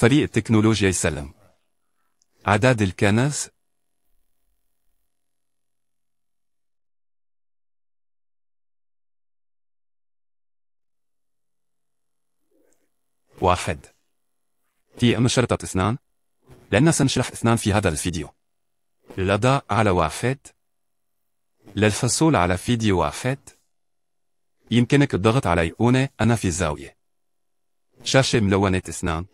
فريق تكنولوجيا يسلم عداد الكنس واحد تي أم شرطة اثنان لأن سنشرح اثنان في هذا الفيديو لدى على واحد للفصول على فيديو واحد يمكنك الضغط على أيقونة أنا في الزاوية شاشة ملونة اثنان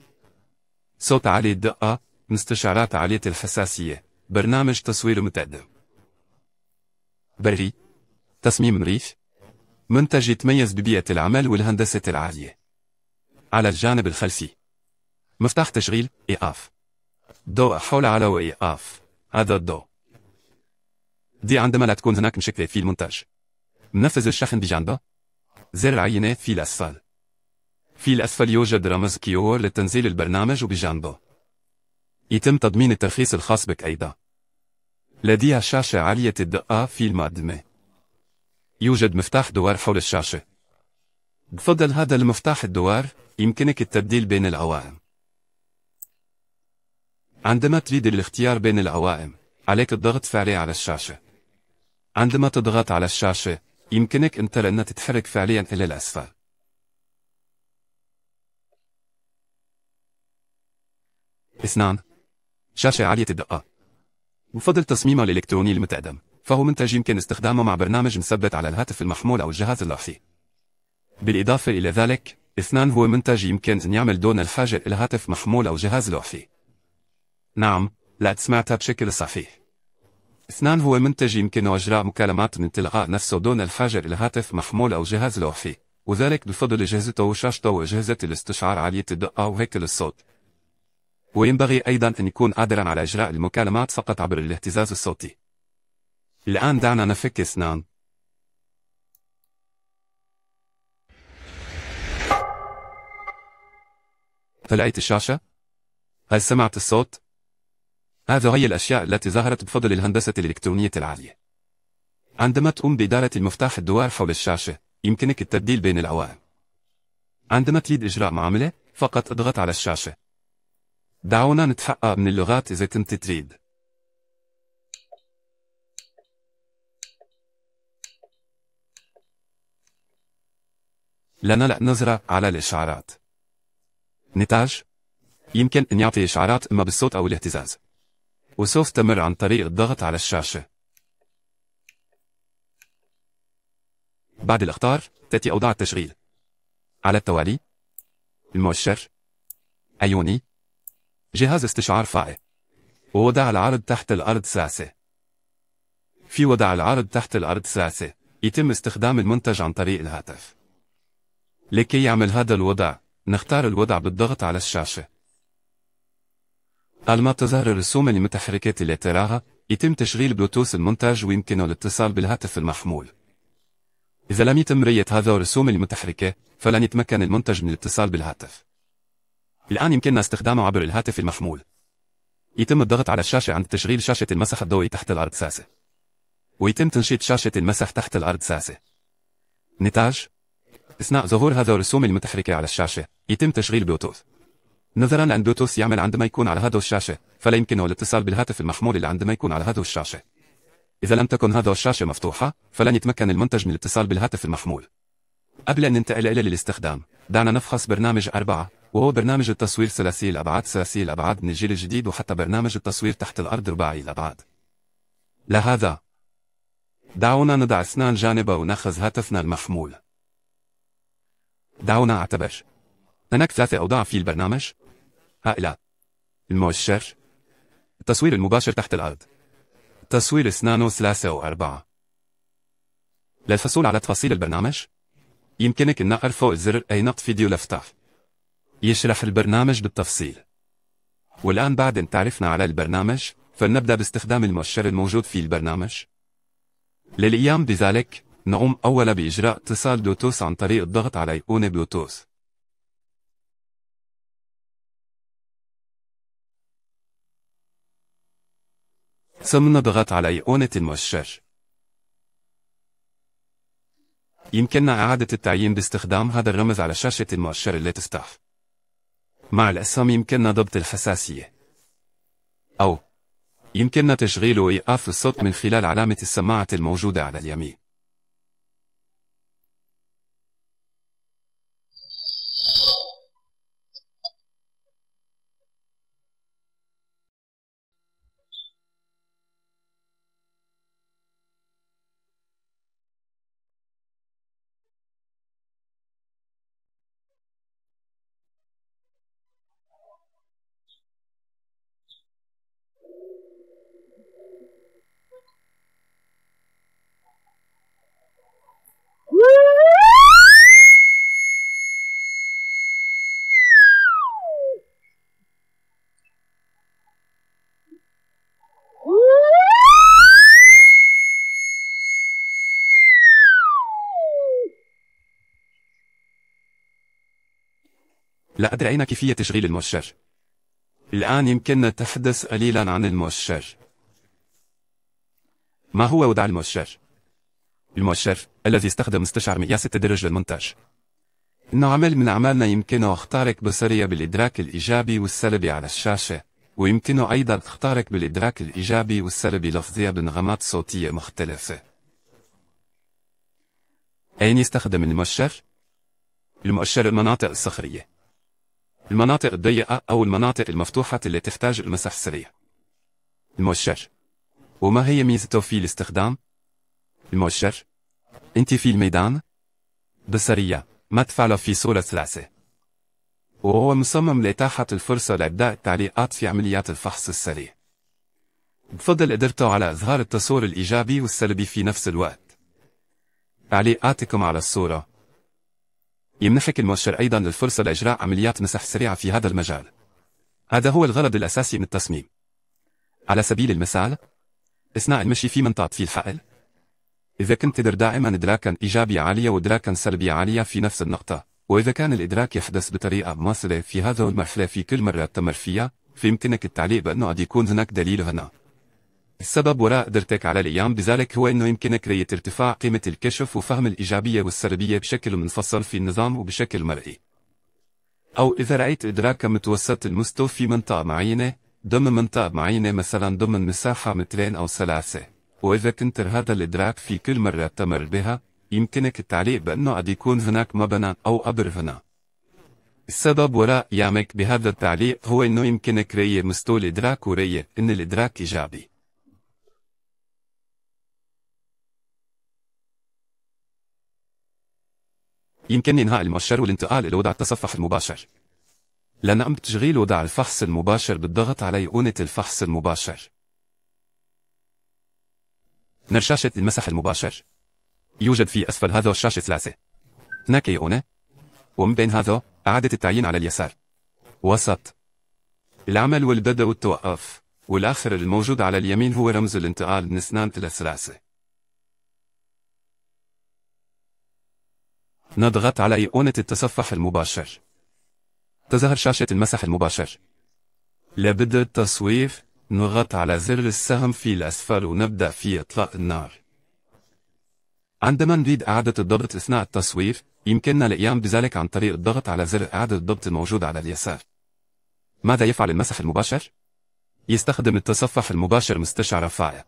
صوت عالي الدقة، مستشعرات عالية الحساسية، برنامج تصوير متقدم. بري تصميم مريف منتج يتميز ببيئة العمل والهندسة العالية. على الجانب الخلفي مفتاح تشغيل إيقاف ضوء حول على وإيقاف هذا الضوء دي عندما لا تكون هناك مشكلة في المنتج منفذ الشحن بجانبه زر العينة في الأسفل في الأسفل يوجد رمز كيور لتنزيل البرنامج وبجانبه يتم تضمين الترخيص الخاص بك أيضا لديها شاشة عالية الدقة في المقدمة يوجد مفتاح دوار حول الشاشة بفضل هذا المفتاح الدوار يمكنك التبديل بين العوائم عندما تريد الاختيار بين العوائم عليك الضغط فعليا على الشاشة عندما تضغط على الشاشة يمكنك انت لأن تتحرك فعليا إلى الأسفل اثنان شاشة عالية الدقة يفضل تصميمها الإلكتروني المتقدم فهو منتج يمكن استخدامه مع برنامج مثبت على الهاتف المحمول أو الجهاز اللوحي بالإضافة إلى ذلك اثنان هو منتج يمكن أن يعمل دون الحاجة إلى هاتف محمول أو جهاز لوحي نعم لا سمعتها بشكل صحيح اثنان هو منتج يمكن إجراء مكالمات من تلقاء نفسه دون الحاجة إلى هاتف محمول أو جهاز لوحي وذلك بفضل أجهزته وشاشته وأجهزة الاستشعار عالية الدقة وهيكل الصوت وينبغي أيضا أن يكون قادرا على إجراء المكالمات فقط عبر الاهتزاز الصوتي. الآن دعنا نفك أسنان. طلعت الشاشة؟ هل سمعت الصوت؟ هذا هي الأشياء التي ظهرت بفضل الهندسة الإلكترونية العالية. عندما تقوم بإدارة المفتاح الدوار حول الشاشة، يمكنك التبديل بين العوائم. عندما تريد إجراء معاملة، فقط اضغط على الشاشة. دعونا نتحقق من اللغات إذا كنت تريد لنلق نظرة على الإشعارات نتاج يمكن أن يعطي إشعارات إما بالصوت أو الاهتزاز وسوف تمر عن طريق الضغط على الشاشة بعد الإختار تأتي أوضاع التشغيل على التوالي المؤشر أيوني جهاز استشعار فاعي ووضع العرض تحت الأرض ساسة في وضع العرض تحت الأرض ساسة يتم استخدام المنتج عن طريق الهاتف لكي يعمل هذا الوضع نختار الوضع بالضغط على الشاشة ألما تظهر الرسوم المتحركة اللي تراها يتم تشغيل بلوتوث المنتج ويمكنه الاتصال بالهاتف المحمول إذا لم يتم رؤية هذا الرسوم المتحركة فلن يتمكن المنتج من الاتصال بالهاتف الآن يمكننا استخدامه عبر الهاتف المحمول. يتم الضغط على الشاشة عند تشغيل شاشة المسح الضوئي تحت الأرض ساسة. ويتم تنشيط شاشة المسح تحت الأرض ساسة. نتاج أثناء ظهور هذا الرسوم المتحركة على الشاشة، يتم تشغيل بلوتوث. نظرا لأن بلوتوث يعمل عندما يكون على هذا الشاشة، فلا يمكنه الاتصال بالهاتف المحمول إلا عندما يكون على هذا الشاشة. إذا لم تكن هذا الشاشة مفتوحة، فلن يتمكن المنتج من الاتصال بالهاتف المحمول. قبل أن ننتقل إلى الاستخدام، دعنا نفحص برنامج أربعة وهو برنامج التصوير ثلاثي الأبعاد ثلاثي الأبعاد من الجيل الجديد وحتى برنامج التصوير تحت الأرض رباعي الأبعاد لهذا دعونا نضع أسنان جانبا ونأخذ هاتفنا المحمول دعونا أعتبر هناك ثلاثة أوضاع في البرنامج هائلة المؤشر التصوير المباشر تحت الأرض تصوير اسنانه ثلاثة وأربعة للحصول على تفاصيل البرنامج يمكنك النقر فوق الزر أي نقط فيديو لافتح يشرح البرنامج بالتفصيل والآن بعد أن تعرفنا على البرنامج فلنبدأ باستخدام المؤشر الموجود في البرنامج للقيام بذلك نقوم أولا بإجراء اتصال بلوتوث عن طريق الضغط على أيقونة بلوتوث ثم نضغط على أيقونة المؤشر يمكننا إعادة التعيين باستخدام هذا الرمز على شاشة المؤشر التي تفتح مع الأسهم يمكننا ضبط الحساسية أو يمكننا تشغيل وإيقاف الصوت من خلال علامة السماعة الموجودة على اليمين لا أدري أين كيفية تشغيل المؤشر الآن يمكننا تحدث قليلا عن المؤشر ما هو وضع المؤشر؟ المؤشر الذي استخدم مستشعر مقياس التدرج للمونتاج إنه عمل من أعمالنا يمكنه اختارك بصرية بالإدراك الإيجابي والسلبي على الشاشة ويمكنه أيضا اختارك بالإدراك الإيجابي والسلبي لفظية بنغمات صوتية مختلفة أين يستخدم المؤشر؟ المؤشر المناطق الصخرية المناطق الضيقة أو المناطق المفتوحة اللي تحتاج المسح السريع. المؤشر وما هي ميزته في الاستخدام؟ المؤشر أنت في الميدان بصرية ما تفعله في صورة ثلاثة وهو مصمم لإتاحة الفرصة لإبداء التعليقات في عمليات الفحص السريع بفضل قدرته على إظهار التصور الإيجابي والسلبي في نفس الوقت تعليقاتكم على الصورة يمنحك المؤشر أيضا الفرصة لإجراء عمليات مسح سريعة في هذا المجال. هذا هو الغرض الأساسي من التصميم. على سبيل المثال، أثناء المشي في منطقة في الحقل، إذا كنت تدر دائما إدراكا إيجابي عالية وإدراكا سلبي عالية في نفس النقطة، وإذا كان الإدراك يحدث بطريقة مواصلة في هذا المرحلة في كل مرة تمر فيها، فيمكنك التعليق بأنه قد يكون هناك دليل هنا. السبب وراء قدرتك على القيام بذلك هو انه يمكنك رؤية ارتفاع قيمة الكشف وفهم الايجابية والسلبية بشكل منفصل في النظام وبشكل مرئي. او اذا رأيت ادراك متوسط المستوى في منطقة معينة ضمن منطقة معينة مثلا ضمن مساحة مترين او ثلاثة. واذا كنت هذا الادراك في كل مرة تمر بها يمكنك التعليق بانه قد يكون هناك مبنى او قبر هنا. السبب وراء قيامك بهذا التعليق هو انه يمكنك رؤية مستوى الادراك ورؤية ان الادراك ايجابي. يمكن إنهاء المؤشر والانتقال إلى وضع التصفح المباشر. لأن لنعمل تشغيل وضع الفحص المباشر بالضغط على أيقونة الفحص المباشر. من شاشة المسح المباشر. يوجد في أسفل هذا الشاشة ثلاثة. هناك أيقونة. ومن بين هذا إعادة التعيين على اليسار. وسط. العمل والبدء والتوقف. والآخر الموجود على اليمين هو رمز الانتقال من اثنان إلى ثلاثة. نضغط على أيقونة التصفح المباشر تظهر شاشة المسح المباشر لبدء التصويف نضغط على زر السهم في الأسفل ونبدأ في إطلاق النار عندما نريد إعادة الضبط أثناء التصويف يمكننا القيام بذلك عن طريق الضغط على زر إعادة الضبط الموجود على اليسار ماذا يفعل المسح المباشر؟ يستخدم التصفح المباشر مستشعر فائق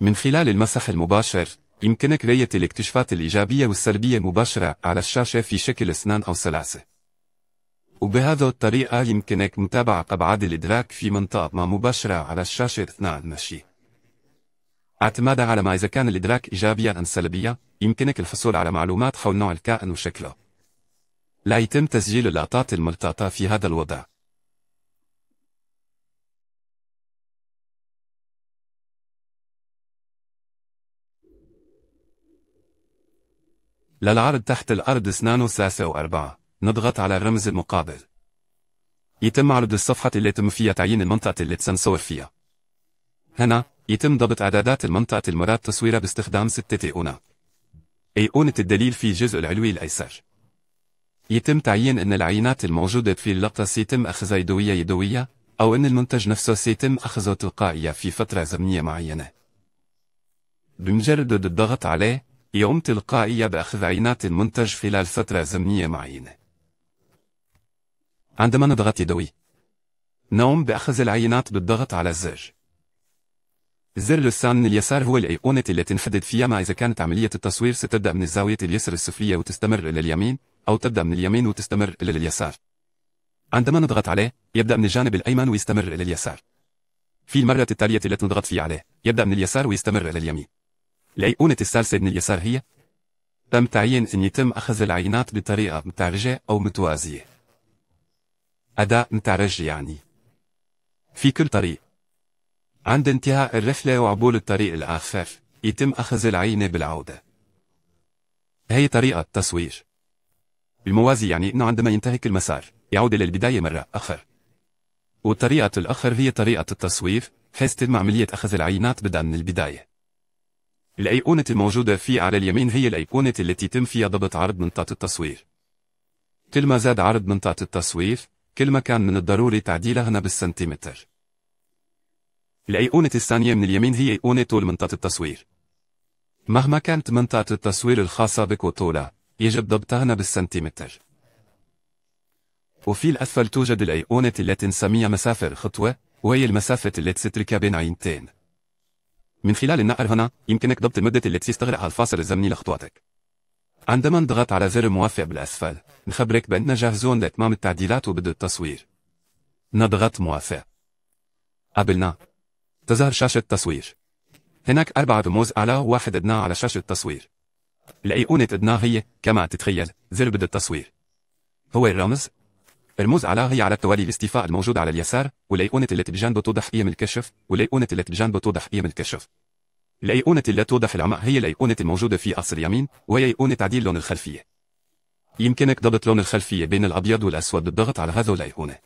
من خلال المسح المباشر يمكنك رؤية الاكتشافات الإيجابية والسلبية مباشرة على الشاشة في شكل أسنان أو سلاسة. وبهذه الطريقة يمكنك متابعة أبعاد الإدراك في منطقة ما مباشرة على الشاشة أثناء المشي. اعتمادا على ما إذا كان الإدراك إيجابيا أم سلبيا، يمكنك الحصول على معلومات حول نوع الكائن وشكله. لا يتم تسجيل اللقطات الملتقطة في هذا الوضع. للعرض تحت الأرض سنانو ساسة وأربعة نضغط على الرمز المقابل يتم عرض الصفحة اللي تم فيها تعيين المنطقة اللي تسنصور فيها هنا يتم ضبط إعدادات المنطقة المراد تصويرها باستخدام ستة أيقونة أيقونة الدليل في الجزء العلوي الأيسر يتم تعيين أن العينات الموجودة في اللقطة سيتم أخذها يدوية يدوية أو أن المنتج نفسه سيتم أخذه تلقائيا في فترة زمنية معينة بمجرد الضغط عليه يقوم تلقائيا بأخذ عينات المنتج خلال فترة زمنية معينة. عندما نضغط يدوي نقوم بأخذ العينات بالضغط على الزر. زر اللسان من اليسار هو الأيقونة التي نحدد فيها ما إذا كانت عملية التصوير ستبدأ من الزاوية اليسر السفلية وتستمر إلى اليمين، أو تبدأ من اليمين وتستمر إلى اليسار. عندما نضغط عليه، يبدأ من الجانب الأيمن ويستمر إلى اليسار. في المرة التالية التي نضغط فيها عليه، يبدأ من اليسار ويستمر إلى اليمين. الأيقونة الثالثة من اليسار هي تم تعيين أن يتم أخذ العينات بطريقة متعرجة أو متوازية أداء متعرج يعني في كل طريق عند انتهاء الرحلة وعبول الطريق الآخر يتم أخذ العينة بالعودة هي طريقة تصوير الموازي يعني أنه عندما ينتهك المسار يعود إلى البداية مرة أخر وطريقة الأخر هي طريقة التصوير حيث تتم عملية أخذ العينات بدأ من البداية الأيقونة الموجودة في على اليمين هي الأيقونة التي تم فيها ضبط عرض منطقة التصوير كل ما زاد عرض منطقة التصوير كل ما كان من الضروري تعديلها هنا بالسنتيمتر الأيقونة الثانية من اليمين هي أيقونة طول منطقة التصوير مهما كانت منطقة التصوير الخاصة بك وطولها يجب ضبطها هنا بالسنتيمتر وفي الأسفل توجد الأيقونة التي نسميها مسافة الخطوة وهي المسافة التي تتركها بين عينتين من خلال النقر هنا يمكنك ضبط المدة التي تستغرقها الفاصل الزمني لخطواتك. عندما نضغط على زر موافق بالأسفل نخبرك بأننا جاهزون لإتمام التعديلات وبدء التصوير. نضغط موافق. قبلنا. تظهر شاشة التصوير هناك أربعة رموز أعلى وواحد أدنى على شاشة التصوير. الأيقونة أدنى هي كما تتخيل زر بدء التصوير. هو الرمز على هي على التوالي الاستيفاء الموجود على اليسار والأيقونة التي بجانبه توضح قيم الكشف والأيقونة التي بجانبه توضح قيم الكشف الأيقونة التي توضح العمق هي الأيقونة الموجودة في أصل اليمين وهي أيقونة تعديل لون الخلفية يمكنك ضبط لون الخلفية بين الأبيض والأسود بالضغط على هذا الأيقونة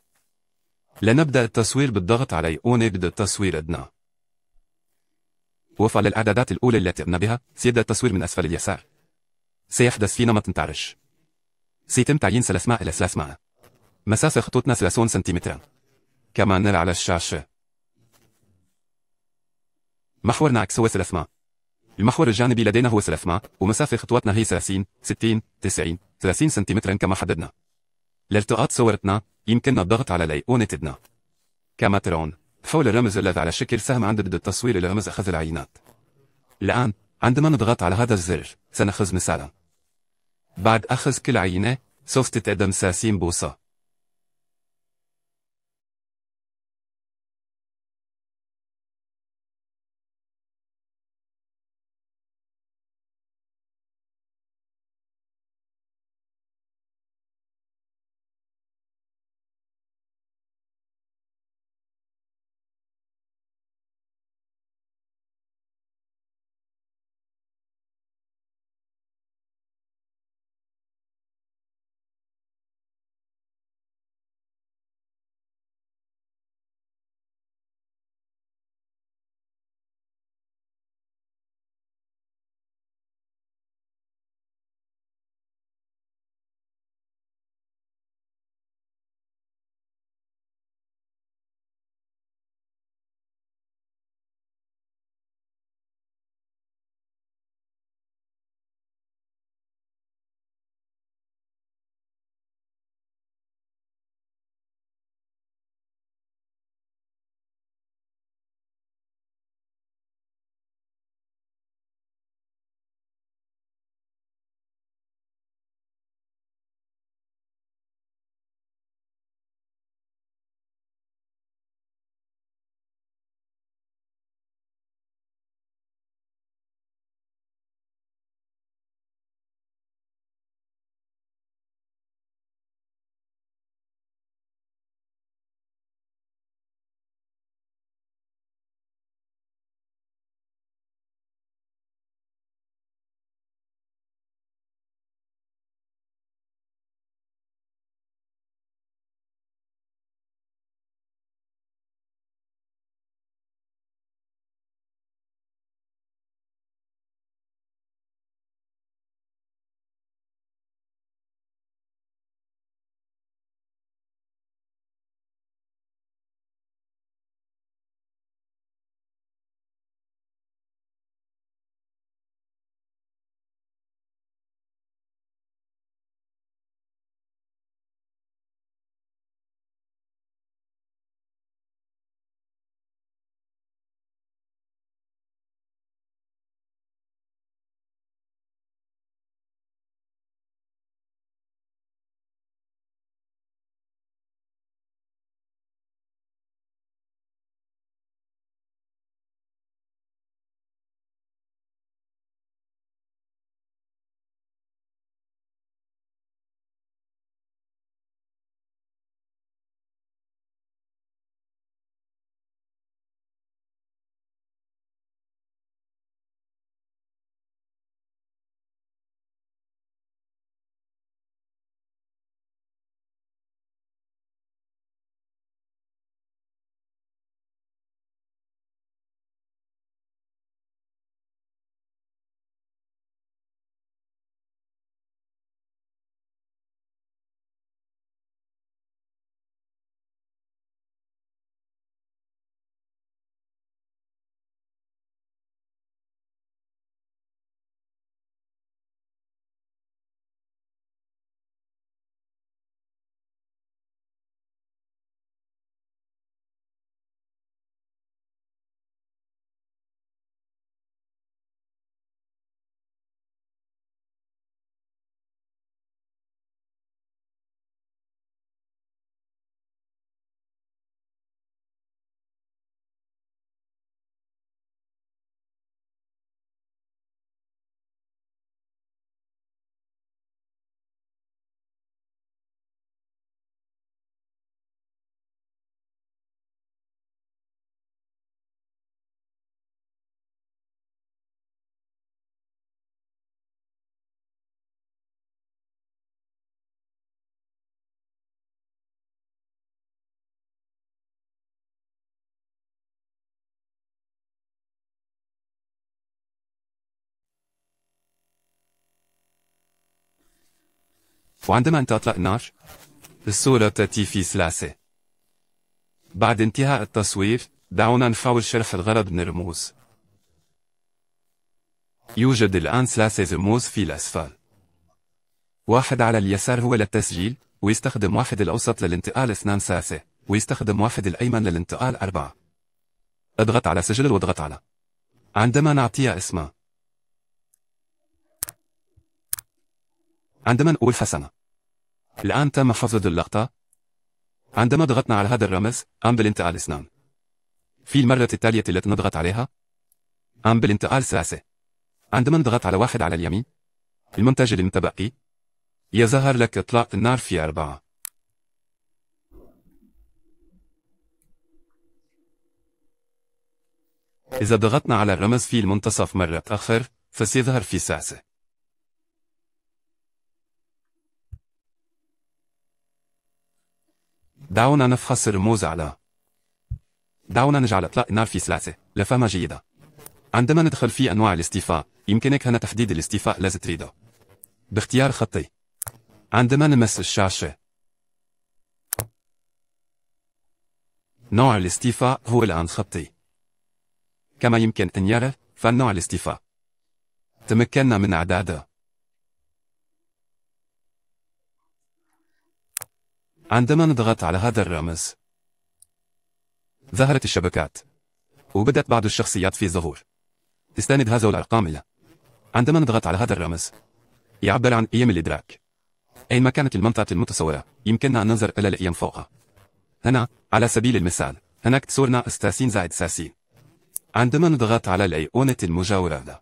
لنبدأ التصوير بالضغط على أيقونة بدء التصوير أدنى وفق الإعدادات الأولى التي ابنا بها سيبدأ التصوير من أسفل اليسار سيحدث في نمط تعرش سيتم تعيين ثلاث الى معه مسافة خطوطنا 30 سنتيمتر كما نرى على الشاشة محورنا عكس هو 300 المحور الجانبي لدينا هو 300 ومسافة خطواتنا هي 30 60 90 30 سنتيمترا كما حددنا لالتقاط صورتنا يمكننا الضغط على الأيقونة تدنا كما ترون حول الرمز الذي على شكل سهم عند التصوير لرمز أخذ العينات الآن عندما نضغط على هذا الزر سنأخذ مثالا بعد أخذ كل عينة سوف تتقدم 30 بوصة وعندما أنت أطلق الصورة بتأتي في سلاسة بعد انتهاء التصوير دعونا نفاول شرح الغرض من الرموز يوجد الآن ثلاثة رموز في الأسفل واحد على اليسار هو للتسجيل ويستخدم واحد الأوسط للانتقال اثنان ثلاثة ويستخدم واحد الأيمن للانتقال أربعة اضغط على سجل واضغط على عندما نعطيها اسمها عندما نقول حسنة الآن تم حفظ اللقطة. عندما ضغطنا على هذا الرمز، قام بالانتقال اثنان. في المرة التالية التي نضغط عليها، قام بالانتقال ثلاثة. عندما نضغط على واحد على اليمين، المنتج المتبقي، يظهر لك إطلاق النار في أربعة. إذا ضغطنا على الرمز في المنتصف مرة أخر، فسيظهر في ساسة. دعونا نفحص الرموز على دعونا نجعل اطلاق النار في سلاسة لفهمة جيدة عندما ندخل في انواع الاستيفاء يمكنك هنا تحديد الاستيفاء الذي تريده باختيار خطي عندما نمس الشاشة نوع الاستيفاء هو الآن خطي كما يمكن أن يرى فنوع الاستيفاء تمكنا من إعداده عندما نضغط على هذا الرمز ظهرت الشبكات وبدأت بعض الشخصيات في ظهور تستند هذا الأرقام إلى عندما نضغط على هذا الرمز يعبر عن أيام الإدراك أينما كانت المنطقة المتصورة يمكننا أن ننظر إلى الأيام فوقها هنا على سبيل المثال هناك تصورنا أستاسين زائد ساسين عندما نضغط على الأيقونة المجاورة له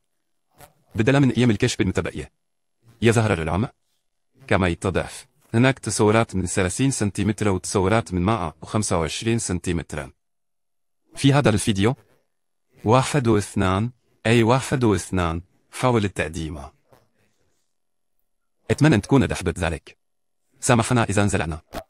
بدلا من أيام الكشف المتبقية يظهر الرقم كما يتضح هناك تصورات من 30 سنتيمتر وتصورات من 125 سنتيمتر. في هذا الفيديو واحد واثنان أي واحد واثنان حاول التقديمة. أتمنى أن تكون دحبت ذلك سامحنا إذا انزلعنا